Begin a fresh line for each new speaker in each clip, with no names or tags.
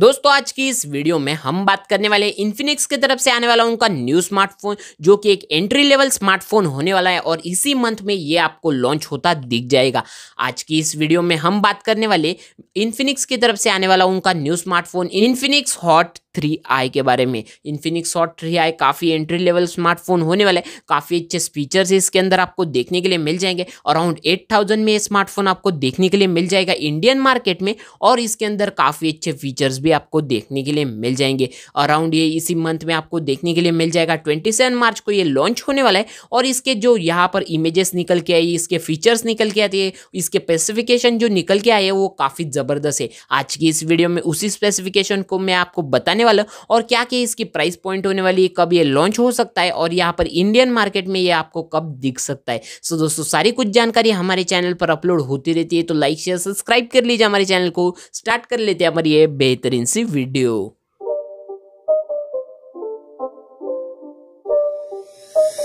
दोस्तों आज की इस वीडियो में हम बात करने वाले इन्फिनिक्स की तरफ से आने वाला उनका न्यू स्मार्टफोन जो कि एक एंट्री लेवल स्मार्टफोन होने वाला है और इसी मंथ में ये आपको लॉन्च होता दिख जाएगा आज की इस वीडियो में हम बात करने वाले इन्फिनिक्स की तरफ से आने वाला उनका new smartphone Infinix Hot three I के बारे में इन्फिनिक्स शॉट थ्री आई काफ़ी एंट्री लेवल स्मार्टफोन होने वाला है काफ़ी अच्छे फीचर्स इसके अंदर आपको देखने के लिए मिल जाएंगे अराउंड एट थाउजेंड में ये स्मार्टफोन आपको देखने के लिए मिल जाएगा इंडियन मार्केट में और इसके अंदर काफ़ी अच्छे फीचर्स भी आपको देखने के लिए मिल जाएंगे अराउंड ये इसी मंथ में आपको देखने के लिए मिल जाएगा ट्वेंटी सेवन मार्च को ये लॉन्च होने वाला है और इसके जो यहाँ पर इमेजेस निकल के आई इसके फीचर्स निकल के आते इसके स्पेसिफिकेशन जो निकल के आए वो काफ़ी ज़बरदस्त है आज की इस वीडियो में उसी स्पेसिफिकेशन को मैं आपको बताने होने वाला और क्या क्या इसकी प्राइस पॉइंट होने वाली है कब ये लॉन्च हो सकता है और यहाँ पर इंडियन मार्केट में ये आपको कब दिख सकता है सो दोस्तों सारी कुछ जानकारी हमारे चैनल पर अपलोड होती रहती है तो लाइक शेयर सब्सक्राइब कर लीजिए हमारे चैनल को स्टार्ट कर लेते हैं हमारी ये बेहतरीन सी video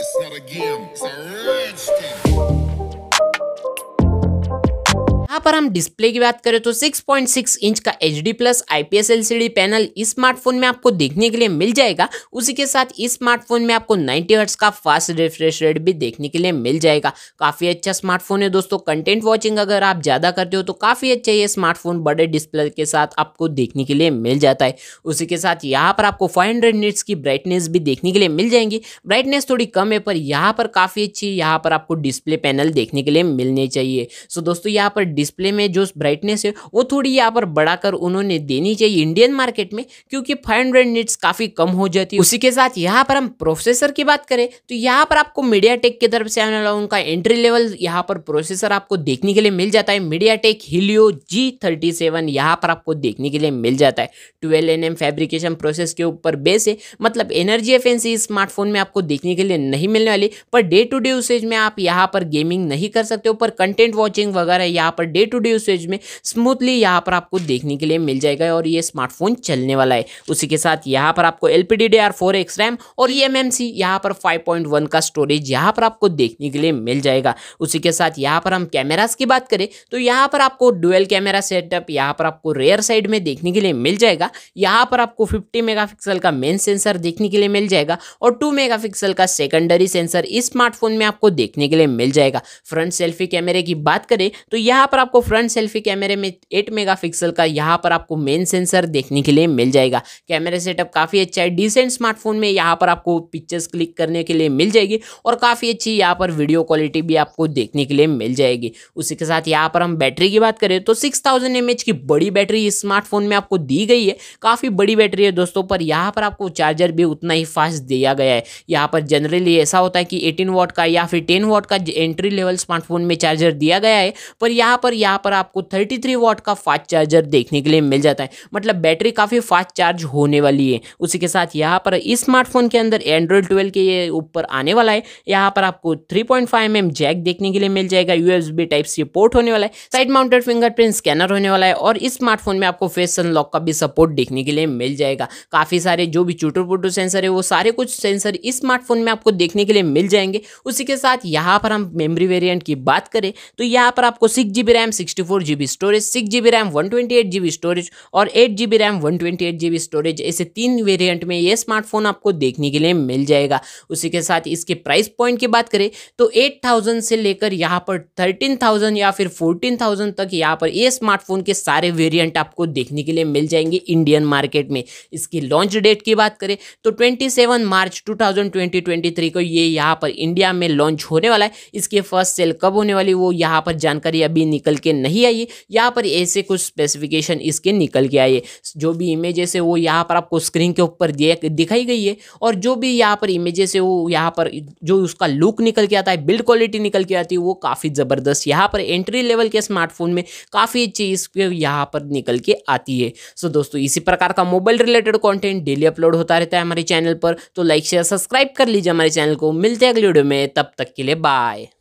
It's not a game, it's पर हम डिस्प्ले की बात करें तो 6.6 इंच का H D plus IPS D panel इस स्मार्टफोन में आपको देखने के लिए मिल जाएगा उसी के साथ इस स्मार्टफोन में आपको 90 हर्ट्स का फास्ट रिफ्रेश रेट भी देखने के लिए मिल जाएगा काफ़ी अच्छा स्मार्टफोन है दोस्तों कंटेंट वॉचिंग अगर आप ज़्यादा करते हो तो काफ़ी अच्छा ये स्मार्टफोन बड़े डिस्प्ले के साथ आपको देखने के लिए मिल जाता है उसी के साथ यहाँ पर आपको फाइव हंड्रेड की ब्राइटनेस भी देखने के लिए मिल जाएंगी ब्राइटनेस थोड़ी कम है पर यहाँ पर काफ़ी अच्छी यहाँ पर आपको डिस्प्ले पैनल देखने के लिए मिलने चाहिए सो दोस्तों यहाँ पर डिस्प्ले डिस्प्ले में जो ब्राइटनेस है वो थोड़ी यहाँ पर बढ़ाकर उन्होंने देनी चाहिए इंडियन मार्केट में क्योंकि फाइव हंड्रेड निट्स काफ़ी कम हो जाती है उसी के साथ यहाँ पर हम प्रोसेसर की बात करें तो यहाँ पर आपको मीडिया टेक की तरफ से आने वाला उनका एंट्री लेवल यहाँ पर प्रोसेसर आपको देखने के लिए मिल जाता है MediaTek Helio G thirty seven यहाँ पर आपको देखने के लिए मिल जाता है twelve N M fabrication process के ऊपर बेस है मतलब एनर्जी एफेंसी स्मार्टफोन में आपको देखने के लिए नहीं मिलने वाली पर डे टू डे यूसेज में आप यहाँ पर गेमिंग नहीं कर सकते हो पर कंटेंट वॉचिंग वगैरह यहाँ पर डे टू डे यूसेज में स्मूथली यहाँ पर आपको देखने के लिए मिल जाएगा और ये स्मार्टफोन चलने वाला है उसी के साथ यहाँ पर आपको L P D D R four X RAM और ई एम एम सी यहाँ पर फाइव पॉइंट वन का स्टोरेज यहाँ पर आपको देखने के लिए मिल जाएगा उसी के साथ यहाँ पर हम कैमराज की बात करें तो यहाँ पर आपको डुअल कैमरा सेटअप यहाँ पर आपको रेयर साइड में देखने के लिए मिल जाएगा यहाँ पर आपको 50 मेगापिक्सल का मेन सेंसर देखने के लिए मिल जाएगा और 2 मेगापिक्सल का सेकेंडरी सेंसर इस स्मार्टफोन में आपको देखने के लिए मिल जाएगा फ्रंट सेल्फी कैमरे की बात करें तो यहाँ पर आपको फ्रंट सेल्फी कैमरे में एट मेगापिक्सल का यहाँ पर आपको मेन सेंसर देखने के लिए मिल जाएगा कैमरा सेटअप काफ़ी अच्छा है डिसेंट स्मार्टफोन में यहाँ पर आपको पिक्चर्स क्लिक करने के लिए मिल जाएगी और काफ़ी अच्छी यहाँ पर वीडियो क्वालिटी भी आपको देखने के लिए मिल जाएगी उसी के साथ यहाँ पर हम बैटरी की बात करें तो सिक्स थाउजेंड की बड़ी बैटरी इस स्मार्टफोन में आपको दी गई है काफ़ी बड़ी बैटरी है दोस्तों पर यहाँ पर आपको चार्जर भी उतना ही फास्ट दिया गया है यहाँ पर जनरली ऐसा होता है कि एटीन वॉट का या फिर टेन वॉट का एंट्री लेवल स्मार्टफोन में चार्जर दिया गया है पर यहाँ पर यहाँ पर आपको 33 वॉट का फास्ट चार्जर देखने के लिए मिल जाता है मतलब बैटरी काफ़ी फास्ट चार्ज होने वाली है उसी के साथ यहाँ पर स्मार्टफोन के अंदर एंड्रॉयड ट्वेल्व के ऊपर आने वाला है यहाँ पर आपको थ्री पॉइंट mm जैक देखने के लिए मिल जाएगा यूएसबी टाइप सी पोर्ट होने वाला है साइड माउंटेड फिंगरप्रिंट स्कैनर होने वाला है और स्मार्टफोन में आपको फेस अनलॉक का भी सपोर्ट देखने के लिए मिल जाएगा काफ़ी सारे जो भी चुटर पुटर सेंसर है वो सारे कुछ सेंसर इस स्मार्टफोन में आपको देखने के लिए मिल जाएंगे उसी के साथ यहाँ पर हम मेमोरी वेरियंट की बात करें तो यहाँ पर आपको six G B RAM RAM sixty four G B storage six G B RAM one twenty eight G B storage और eight G B RAM one twenty eight G B storage ऐसे तीन वेरियंट में ये smartphone आपको देखने के लिए मिल जाएगा उसी के साथ इसके प्राइस पॉइंट की बात करें तो एट थाउजेंड से लेकर यहाँ पर थर्टीन थाउजेंड या फिर फोर्टीन थाउजेंड तक यहाँ पर ये स्मार्टफोन के सारे वेरियंट आपको देखने के लिए मिल जाएंगे इंडियन मार्केट में इसकी लॉन्च डेट की बात करें तो twenty seven March two thousand twenty twenty three को ये यहाँ पर इंडिया में लॉन्च होने वाला है इसकी फर्स्ट सेल कब होने वाली वो यहाँ पर जानकारी अभी निकल के नहीं आई है यहाँ पर ऐसे कुछ स्पेसिफिकेशन इसके निकल के आई है जो भी इमेजेस है वो यहाँ पर आपको स्क्रीन के ऊपर दिखाई गई है और जो भी यहाँ पर इमेजेस है वो यहाँ पर जो उसका लुक निकल के आता है बिल्ड क्वालिटी निकल के आती है वो काफ़ी ज़बरदस्त यहाँ पर एंट्री लेवल के स्मार्टफोन में काफ़ी अच्छी इसके यहाँ पर निकल के आती है सो so, दोस्तों इसी प्रकार का mobile related content daily upload होता रहता है हमारे चैनल पर तो लाइक शेयर सब्सक्राइब कर लीजिए हमारे चैनल को मिलते हैं अगले वीडियो में तब तक के लिए बाय